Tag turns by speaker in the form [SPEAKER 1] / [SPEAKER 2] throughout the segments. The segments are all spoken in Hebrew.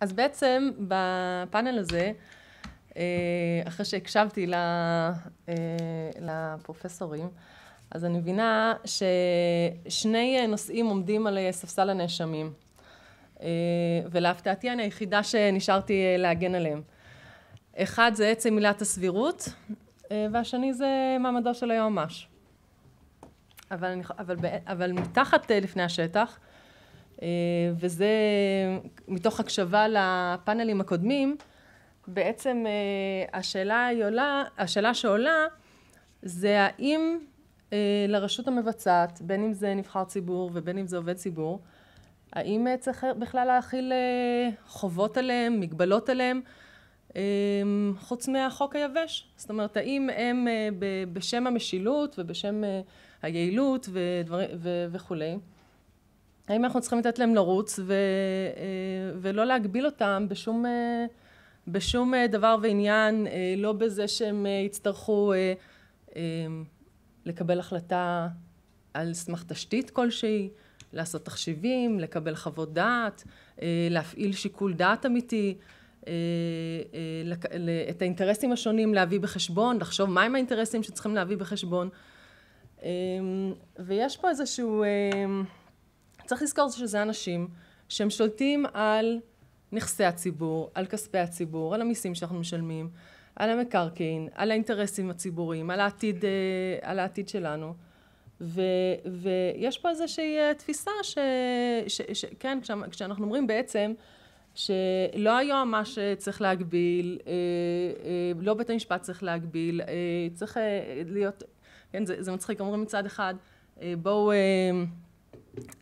[SPEAKER 1] אז בעצם בפאנל הזה, אה, אחרי שהקשבתי אה, לפרופסורים, אז אני מבינה ששני נושאים עומדים על אה, ספסל הנאשמים, ולהפתעתי אני היחידה שנשארתי להגן עליהם. אחד זה עצם עילת הסבירות, והשני זה מעמדו של היועמ"ש. אבל, אבל, אבל מתחת לפני השטח, אה, וזה מתוך הקשבה לפאנלים הקודמים, בעצם אה, השאלה, עולה, השאלה שעולה זה האם אה, לרשות המבצעת, בין אם זה נבחר ציבור ובין אם זה עובד ציבור, האם צריך בכלל להכיל חובות עליהם, מגבלות עליהם, חוץ מהחוק היבש? זאת אומרת, האם הם בשם המשילות ובשם היעילות ודבר, ו, וכולי, האם אנחנו צריכים לתת להם לרוץ ו, אה, ולא להגביל אותם בשום, אה, בשום אה, דבר ועניין, לא בזה שהם יצטרכו לקבל החלטה על סמך תשתית כלשהי, לעשות תחשיבים, לקבל חוות דעת, להפעיל שיקול דעת אמיתי, את האינטרסים השונים להביא בחשבון, לחשוב מהם האינטרסים שצריכים להביא בחשבון. ויש פה איזשהו... צריך לזכור שזה אנשים שהם שולטים על נכסי הציבור, על כספי הציבור, על המיסים שאנחנו משלמים, על המקרקעין, על האינטרסים הציבוריים, על העתיד, אה, על העתיד שלנו. ו, ויש פה איזושהי אה, תפיסה ש, ש, ש, כן, כשאנחנו אומרים בעצם שלא היועמ"ש אה, צריך להגביל, לא בית המשפט צריך להגביל, צריך להיות, כן, זה, זה מצחיק, אומרים מצד אחד, בואו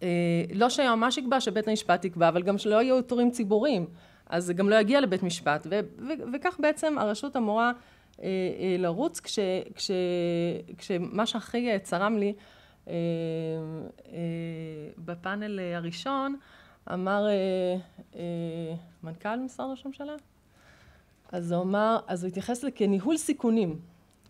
[SPEAKER 1] אה, לא שהיועמ"ש יקבע, שבית המשפט יקבע, אבל גם שלא יהיו תורים ציבוריים, אז זה גם לא יגיע לבית משפט, ו- ו- וכך בעצם הרשות אמורה אה, אה, לרוץ, כש- כש- כשמה שהכי צרם לי בפאנל הראשון, אמר מנכ"ל משרד ראש הממשלה, אז הוא אמר, אז הוא התייחס לכניהול סיכונים,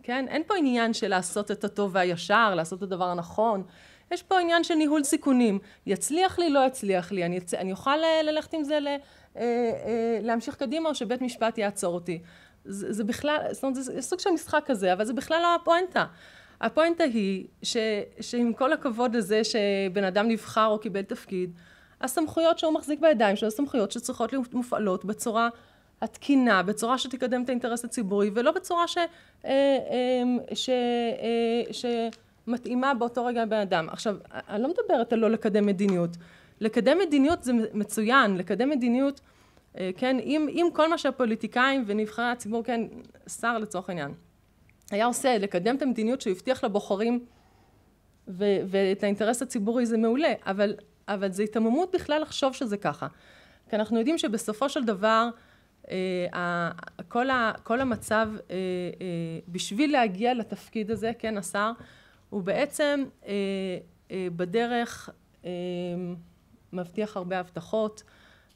[SPEAKER 1] כן? אין פה עניין של לעשות את הטוב והישר, לעשות את הדבר הנכון, יש פה עניין של ניהול סיכונים. יצליח לי, לא יצליח לי. אני, יצ... אני אוכל אה, ללכת עם זה, ל, אה, אה, להמשיך קדימה, או שבית משפט יעצור אותי. זה, זה בכלל, זאת אומרת, זה, זה סוג של משחק כזה, אבל זה בכלל לא הפואנטה. הפואנטה היא ש, שעם כל הכבוד לזה שבן אדם נבחר או קיבל תפקיד, הסמכויות שהוא מחזיק בידיים שלו, הסמכויות שצריכות להיות מופעלות בצורה התקינה, בצורה שתקדם את האינטרס הציבורי, ולא בצורה ש... ש, ש, ש מתאימה באותו רגע לבן אדם. עכשיו, אני לא מדברת על לא לקדם מדיניות. לקדם מדיניות זה מצוין, לקדם מדיניות, אה, כן, אם, אם כל מה שהפוליטיקאים ונבחרי הציבור, כן, שר לצורך העניין, היה עושה, לקדם את המדיניות שהוא הבטיח לבוחרים ו- ואת האינטרס הציבורי זה מעולה, אבל, אבל זה היתממות בכלל לחשוב שזה ככה. כי אנחנו יודעים שבסופו של דבר אה, כל, ה- כל המצב אה, אה, בשביל להגיע לתפקיד הזה, כן, השר, הוא בעצם אה, אה, בדרך אה, מבטיח הרבה הבטחות,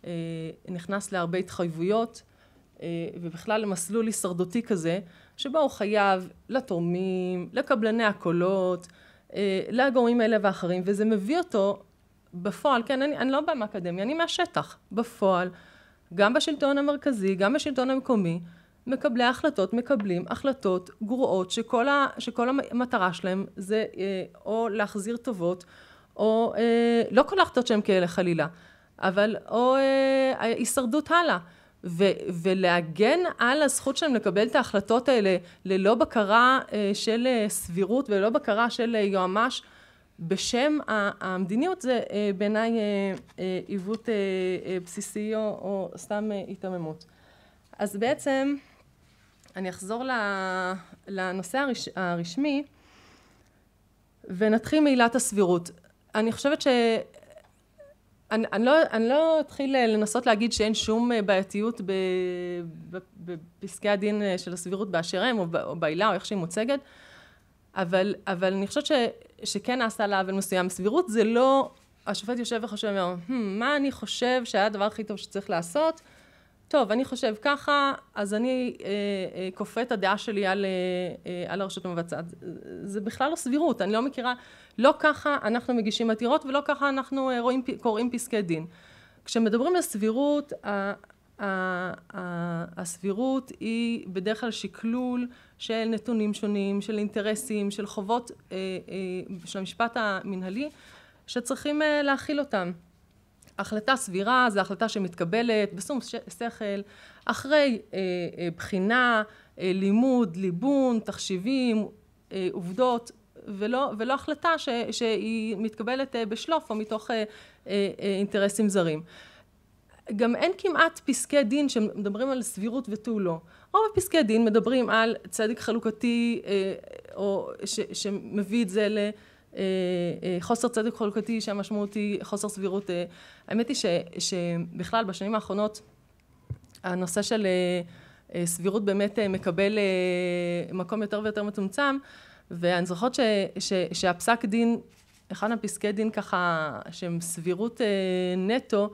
[SPEAKER 1] אה, נכנס להרבה התחייבויות, אה, ובכלל למסלול הישרדותי כזה, שבו הוא חייב לתורמים, לקבלני הקולות, אה, לגורמים האלה ואחרים, וזה מביא אותו בפועל, כן, אני, אני לא באה מהאקדמיה, אני מהשטח, בפועל, גם בשלטון המרכזי, גם בשלטון המקומי, מקבלי ההחלטות מקבלים החלטות גרועות שכל, ה, שכל המטרה שלהם זה אה, או להחזיר טובות או אה, לא כל ההחלטות שהן כאלה חלילה אבל או אה, הישרדות הלאה ו- ולהגן על הזכות שלהם לקבל את ההחלטות האלה ללא בקרה אה, של אה, סבירות וללא בקרה של אה, יועמ"ש בשם המדיניות זה אה, בעיניי אה, אה, עיוות אה, אה, בסיסי או, או סתם אה, היתממות. אז בעצם אני אחזור לנושא הרש... הרשמי ונתחיל מעילת הסבירות. אני חושבת ש... אני, אני, לא, אני לא אתחיל אה, לנסות להגיד שאין שום אה, בעייתיות בפסקי הדין אה, של הסבירות באשר הם, או, בעילה, או איך שהיא מוצגת, אבל, אבל אני חושבת ש, שכן נעשה לה עוול מסוים. סבירות זה לא, השופט יושב וחושב, hmm, מה אני חושב שהיה הדבר הכי טוב שצריך לעשות, טוב, אני חושב ככה, אז אני אה, אה, כופה את הדעה שלי על, אה, על הרשות המבצעת. זה בכלל לא סבירות, אני לא מכירה, לא ככה אנחנו מגישים עתירות ולא ככה אנחנו רואים, קוראים פסקי דין. כשמדברים על סבירות, הסבירות היא בדרך כלל שקלול של נתונים שונים, של אינטרסים, של חובות של המשפט המנהלי, שצריכים להכיל אותם. החלטה סבירה זו החלטה שמתקבלת בשום שכל אחרי אה, אה, בחינה, אה, לימוד, ליבון, תחשיבים, אה, עובדות ולא, ולא החלטה ש, שהיא מתקבלת אה, בשלוף או מתוך אה, אה, אה, אינטרסים זרים. גם אין כמעט פסקי דין שמדברים על סבירות ותו לא. רוב הפסקי דין מדברים על צדק חלוקתי אה, או ש, שמביא את זה ל... אה, אה, אה, חוסר צדק חלוקתי שהמשמעות היא חוסר סבירות. אה, האמת היא ש, שבכלל בשנים האחרונות הנושא של סבירות באמת מקבל מקום יותר ויותר מצומצם ואני זוכרת ש, ש, שהפסק דין, אחד הפסקי דין ככה שהם סבירות נטו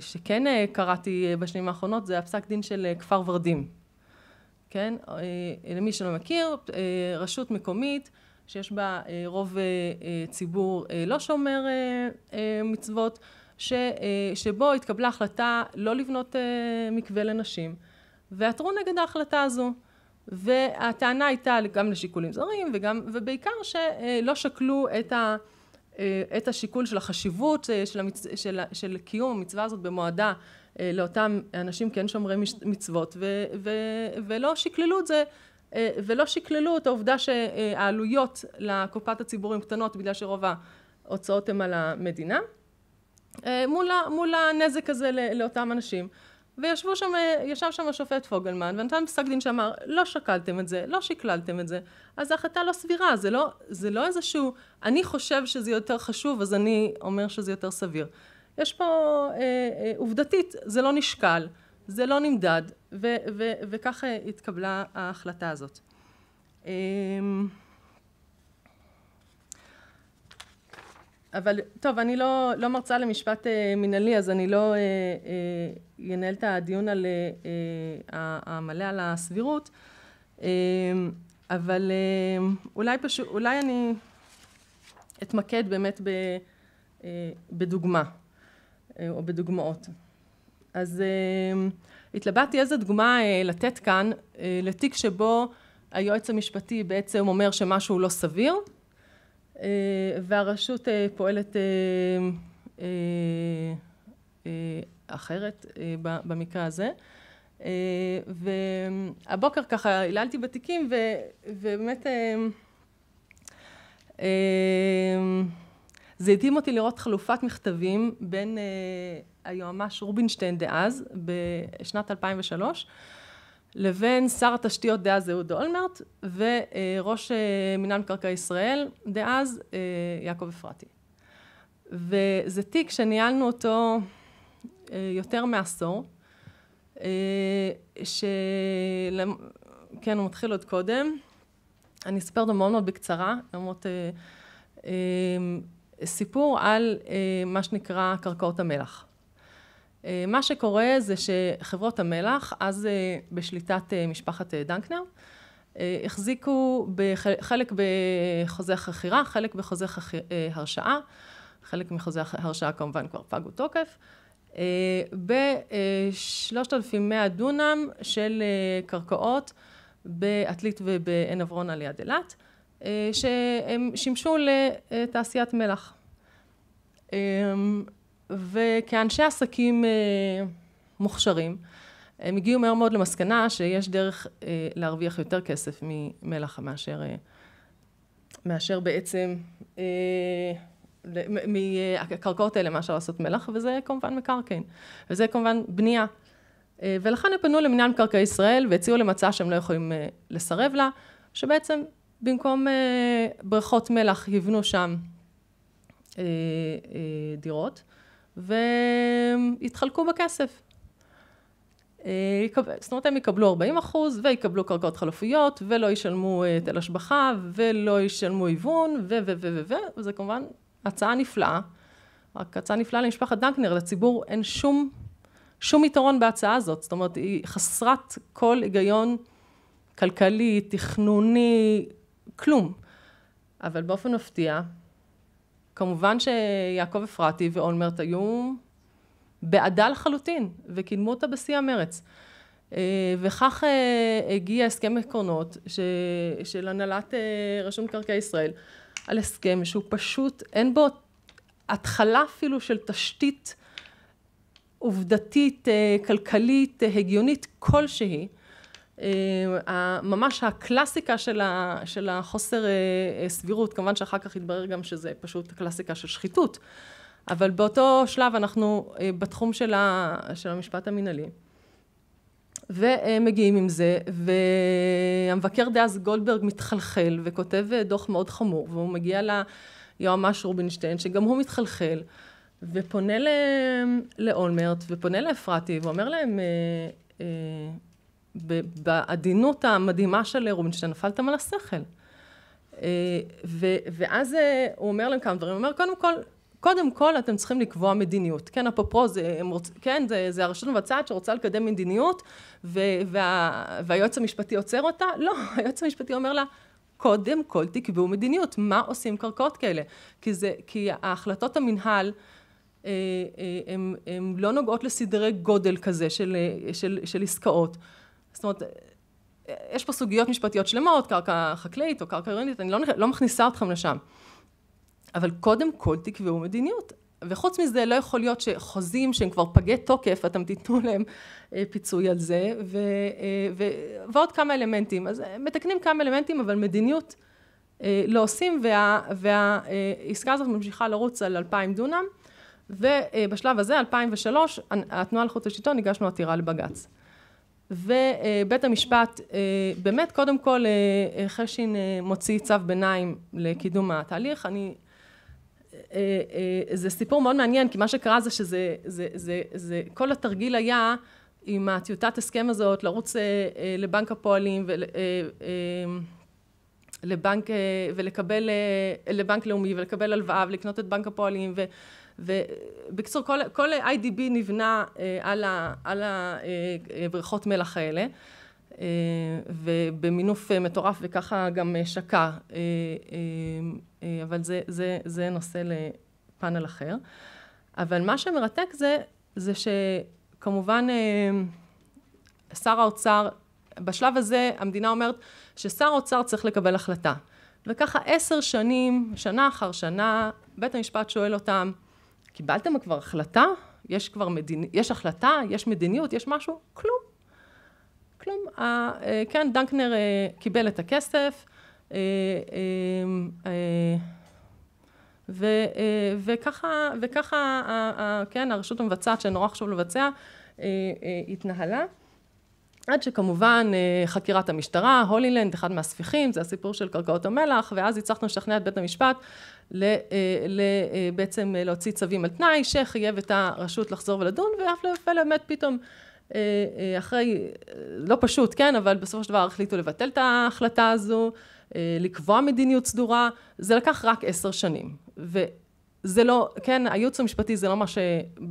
[SPEAKER 1] שכן קראתי בשנים האחרונות זה הפסק דין של כפר ורדים כן? אה, למי שלא מכיר, אה, רשות מקומית שיש בה אה, רוב ציבור לא שומר מצוות, ש, שבו התקבלה החלטה לא לבנות מקווה לנשים, ועתרו נגד ההחלטה הזו. והטענה הייתה גם לשיקולים זרים וגם, ובעיקר שלא שקלו את, ה, את השיקול של החשיבות של, המצ... של, של קיום המצווה הזאת במועדה אה, לאותם אנשים כן שומרי מצוות ו- ו- ולא שקללו את זה אה, ולא שקללו את העובדה שהעלויות לקופת הציבור הן קטנות בגלל שרוב ההוצאות הן על המדינה אה, מול, מול הנזק הזה לאותם אנשים וישבו שם, ישב שם השופט פוגלמן ונתן פסק דין שאמר לא שקלתם את זה, לא שקללתם את זה, אז ההחלטה לא סבירה, זה לא, זה לא איזשהו אני חושב שזה יותר חשוב אז אני אומר שזה יותר סביר. יש פה אה, אה, עובדתית, זה לא נשקל, זה לא נמדד, ו, ו, וכך אה, התקבלה ההחלטה הזאת. אמ, אבל טוב, אני לא, לא מרצה למשפט אה, מנהלי, אז אני לא אנהל אה, אה, את הדיון על, אה, המלא על הסבירות, אה, אבל אה, אולי, פשוט, אולי אני אתמקד באמת ב, אה, בדוגמה. אה, או בדוגמאות. אז אה, התלבטתי איזה דוגמה אה, לתת כאן לתיק שבו היועץ המשפטי בעצם אומר שמשהו לא סביר והרשות פועלת אחרת במקרה הזה. והבוקר ככה היללתי בתיקים ובאמת זה הדהים אותי לראות חלופת מכתבים בין אה, היועמ"ש רובינשטיין דאז, בשנת 2003, לבין שר התשתיות דאז אהוד אולמרט, וראש אה, מינהל מקרקעי ישראל דאז אה, יעקב אפרתי. וזה תיק שניהלנו אותו יותר מעשור, ש... כן, הוא מתחיל עוד קודם. אני אספר אותו מאוד מאוד בקצרה, למרות... סיפור על אה, מה שנקרא קרקעות המלח. אה, מה שקורה זה שחברות המלח, אז אה, בשליטת אה, משפחת אה, דנקנר, אה, החזיקו חלק בחוזה חכירה, חלק בחוזה אה, הרשאה, חלק מחוזה הרשאה כמובן כבר פגו תוקף, אה, ב-3,100 אה, דונם של אה, קרקעות בעתלית ובעין עברון על יד אילת. שהם שימשו לתעשיית מלח. אמ, וכאנשי עסקים אה, מוכשרים, הם הגיעו מהר מאוד למסקנה שיש דרך אה, להרוויח יותר כסף ממלח מאשר, אה, מאשר בעצם מהקרקעות האלה מאשר לעשות מלח, וזה כמובן מקרקעין, וזה כמובן בנייה. ולכן הם פנו למנהל מקרקעי ישראל והציעו למצע שהם לא יכולים לסרב לה, שבעצם במקום אה, בריכות מלח יבנו שם אה, אה, דירות, ויתחלקו בכסף. אה, יקב... זאת אומרת, הם יקבלו 40 אחוז, ויקבלו קרקעות חלופיות, ולא ישלמו היטל אה, השבחה, ולא ישלמו היוון, ו ו... ו... ו... ו... וזה כמובן הצעה נפלאה. רק הצעה נפלאה למשפחת דנקנר, לציבור אין שום, שום יתרון בהצעה הזאת. זאת אומרת, היא חסרת כל היגיון כלכלי, תכנוני, כלום. אבל באופן מפתיע, כמובן שיעקב אפרתי ואולמרט היו בעדה לחלוטין, וקידמו אותה בשיא המרץ. אה, וכך אה, הגיע הסכם עקרונות ש... של הנהלת אה, רשות מקרקעי ישראל על הסכם שהוא פשוט אין בו התחלה אפילו של תשתית עובדתית, כלכלית, הגיונית כלשהי. אה, ממש הקלאסיקה של, ה, של החוסר אה, אה, סבירות, כמובן שאחר כך התברר גם שזה פשוט קלאסיקה של שחיתות, אבל באותו שלב אנחנו בתחום של, ה, של המשפט המינהלי. ומגיעים עם זה, והמבקר דאז גולדברג מתחלחל וכותב דוח מאוד חמור, והוא מגיע ליועמ"ש רובינשטיין, שגם הוא מתחלחל, ופונה לאולמרט, ופונה לאפרתי, ואומר להם, בעדינות המדהימה של רובינשטיין, נפלתם על השכל. אה, ו, ואז אה, הוא אומר להם כמה דברים, הוא אומר, קודם כל, קודם כל אתם צריכים לקבוע מדיניות. כן, אפרופו, זה, רוצ, כן, זה, זה הרשות המבצעת שרוצה לקדם מדיניות, ו, וה, והיועץ המשפטי עוצר אותה? לא, היועץ המשפטי אומר לה, קודם כל תקבעו מדיניות, מה עושים קרקעות כאלה? כי, זה, כי ההחלטות המינהל הן אה, לא נוגעות לסדרי גודל כזה של, של, של עסקאות. זאת אומרת, יש פה סוגיות משפטיות שלמות, קרקע חקלאית או קרקע עירונית, אני לא, לא מכניסה אתכם לשם. אבל קודם כל תקבעו מדיניות. וחוץ מזה לא יכול להיות שחוזים שהם כבר פגי תוקף אתם תיתנו להם אה, פיצוי על זה ו, אה, ו, ועוד כמה אלמנטים אז אה, מתקנים כמה אלמנטים אבל מדיניות לא עושים וה, והעסקה הזאת ממשיכה לרוץ על אלפיים דונם ובשלב הזה 2003 התנועה לחוץ השלטון הגשנו עתירה לבג"ץ ובית המשפט אה, באמת קודם כל אה, אה, חשין מוציא צו ביניים לקידום התהליך אני זה סיפור מאוד מעניין כי מה שקרה זה שזה זה, זה, זה, כל התרגיל היה עם הטיוטת הסכם הזאת לרוץ לבנק הפועלים ול, לבנק ולקבל לבנק לאומי ולקבל הלוואה ולקנות את בנק הפועלים ו... ובקיצור, כל, כל IDB נבנה אה, על, ה, על הבריכות אה, מלח האלה. אה, ובמינוף מטורף וככה גם שקע, אבל זה, זה, זה נושא לפאנל אחר. אבל מה שמרתק זה, זה שכמובן שר האוצר, בשלב הזה המדינה אומרת ששר האוצר צריך לקבל החלטה. וככה עשר שנים, שנה אחר שנה, בית המשפט שואל אותם, קיבלתם כבר החלטה? יש כבר מדיניות, יש החלטה? יש מדיניות? יש משהו? כלום. כלום. אה, כן, דנקנר אה, קיבל את הכסף, אה, אה, אה, ו, אה, וככה, וככה, אה, אה, כן, הרשות המבצעת, שנורא חשוב לבצע, אה, אה, התנהלה. עד שכמובן אה, חקירת המשטרה, הולילנד, אחד מהספיחים, זה הסיפור של קרקעות המלח, ואז הצלחנו לשכנע את בית המשפט ל, אה, ל, אה, בעצם להוציא צווים על תנאי, שחייב את הרשות לחזור ולדון, ואף לפלא באמת פתאום אחרי, לא פשוט, כן, אבל בסופו של דבר החליטו לבטל את ההחלטה הזו, לקבוע מדיניות סדורה, זה לקח רק עשר שנים. וזה לא, כן, הייעוץ המשפטי זה לא מה ש...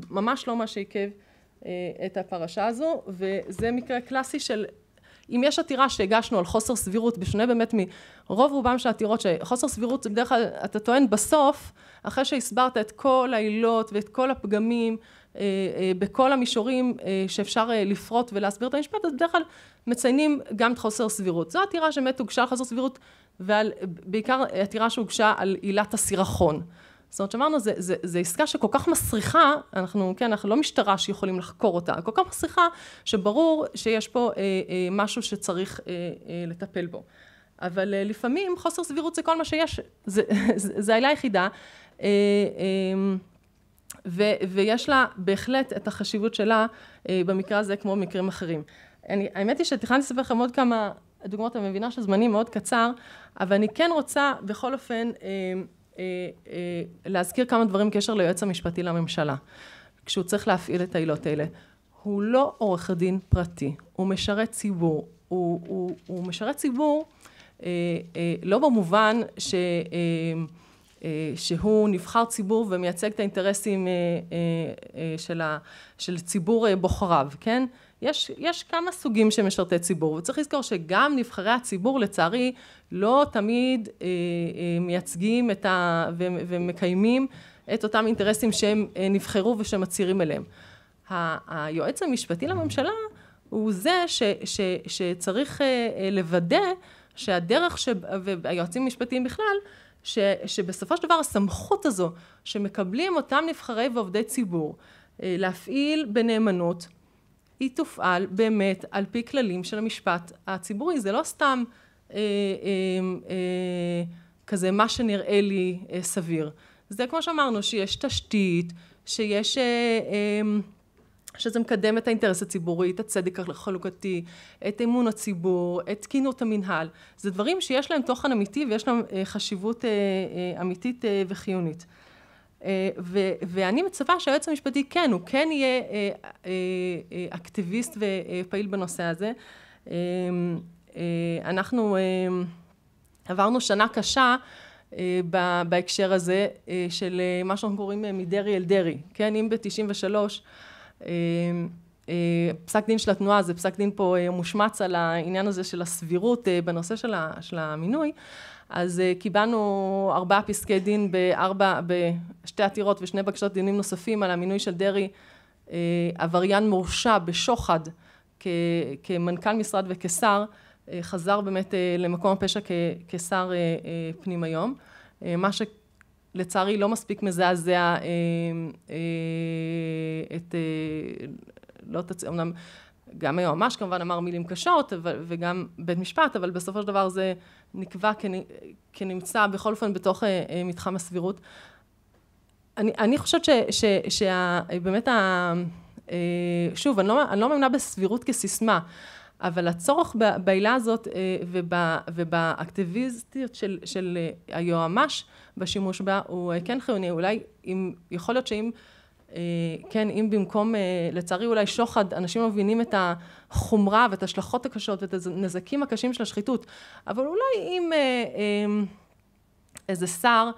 [SPEAKER 1] ממש לא מה שעיכב. אה, את הפרשה הזו, וזה מקרה קלאסי של אם יש עתירה שהגשנו על חוסר סבירות, בשונה באמת מרוב רובם של העתירות, שחוסר סבירות זה בדרך כלל, אתה טוען בסוף, אחרי שהסברת את כל העילות ואת כל הפגמים אה, אה, בכל המישורים אה, שאפשר אה, לפרוט ולהסביר את המשפט, אז בדרך כלל מציינים גם את חוסר סבירות. זו עתירה שבאמת הוגשה על חוסר סבירות, ובעיקר עתירה שהוגשה על עילת הסירחון. זאת אומרת, שאמרנו, זו עסקה שכל כך מסריחה, אנחנו, כן, אנחנו לא משטרה שיכולים לחקור אותה, כל כך מסריחה, שברור שיש פה אה, אה, משהו שצריך אה, אה, לטפל בו. אבל אה, לפעמים חוסר סבירות זה כל מה שיש, זה, העילה היחידה. אה, אה, ו, ויש לה בהחלט את החשיבות שלה אה, במקרה הזה כמו במקרים אחרים. אני, האמת היא שתכננתי לספר לכם עוד כמה דוגמאות, אני מבינה שזמני מאוד קצר, אבל אני כן רוצה בכל אופן אה, אה, אה, להזכיר כמה דברים בקשר ליועץ המשפטי לממשלה. כשהוא צריך להפעיל את העילות האלה. הוא לא עורך דין פרטי, הוא משרת ציבור. הוא, הוא, הוא משרת ציבור אה, לא במובן ש, שהוא נבחר ציבור ומייצג את האינטרסים של, ה, של ציבור בוחריו, כן? יש, יש כמה סוגים של משרתי ציבור, וצריך לזכור שגם נבחרי הציבור לצערי לא תמיד אה, אה, מייצגים את ה, ו, ומקיימים את אותם אינטרסים שהם אה, נבחרו ושמצהירים אליהם. ה, היועץ המשפטי לממשלה הוא זה ש, ש, ש, שצריך אה, אה, לוודא שהדרך, ש, והיועצים המשפטיים בכלל, ש, שבסופו של דבר הסמכות הזו שמקבלים אותם נבחרי ועובדי ציבור אה, להפעיל בנאמנות היא תופעל באמת על פי כללים של המשפט הציבורי. זה לא סתם אה, אה, אה, כזה מה שנראה לי אה, סביר. זה כמו שאמרנו, שיש תשתית, שיש... אה, אה, שזה מקדם את האינטרס הציבורי, את הצדק החלוקתי, את אמון הציבור, את תקינות המינהל. זה דברים שיש להם תוכן אמיתי ויש להם אה, חשיבות אה, אה, אמיתית וחיונית. אה, ו- ואני מצפה שהיועץ המשפטי כן, הוא כן יהיה אה, אה, אקטיביסט ופעיל בנושא הזה. אנחנו עברנו שנה קשה בהקשר הזה של מה שאנחנו קוראים מדרעי אל דרעי, כן, אם ב-93 פסק דין של התנועה זה פסק דין פה מושמץ על העניין הזה של הסבירות בנושא של, של המינוי, אז uh, קיבלנו ארבעה פסקי דין בארבע, בשתי עתירות ושני בקשות דינים נוספים על המינוי של דרעי uh, עבריין מורשע בשוחד כ, כמנכ"ל משרד וכשר, uh, חזר באמת uh, למקום הפשע כ, כשר פנים היום, Uh, מה שלצערי לא מספיק מזעזע uh, uh, את, uh, לא תצ... אמנם גם היועמ"ש כמובן אמר מילים קשות אבל, וגם בית משפט, אבל בסופו של דבר זה נקבע כנמצא בכל אופן בתוך אה, אה, מתחם הסבירות. אני, אני חושבת שבאמת, אה, שוב, אני לא, אני לא מאמינה בסבירות כסיסמה, אבל הצורך בעילה הזאת ובא, ובאקטיביסטיות של, של היועמ"ש בשימוש בה הוא כן חיוני. אולי אם, יכול להיות שאם אה, כן, אם במקום, אה, לצערי אולי שוחד, אנשים מבינים את החומרה ואת ההשלכות הקשות ואת הנזקים הקשים של השחיתות, אבל אולי אם אה, איזה שר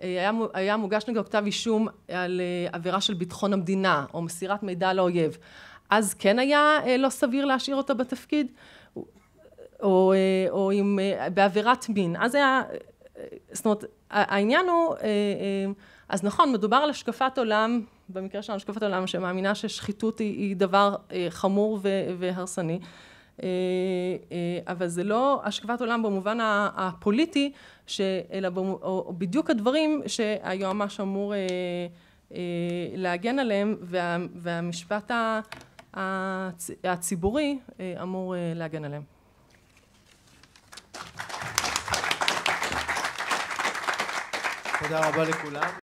[SPEAKER 1] היה, היה מוגש נגדו כתב אישום על עבירה של ביטחון המדינה או מסירת מידע לאויב, אז כן היה לא סביר להשאיר אותו בתפקיד, או, או אם בעבירת מין, אז היה, זאת אומרת, העניין הוא, אז נכון, מדובר על השקפת עולם במקרה של השקפת עולם שמאמינה ששחיתות היא, היא דבר אה, חמור ו, והרסני, אה, אה, אבל זה לא השקפת עולם במובן הפוליטי, אלא בדיוק הדברים שהיועמ"ש אמור להגן עליהם והמשפט הציבורי אמור להגן עליהם. תודה רבה לכולם.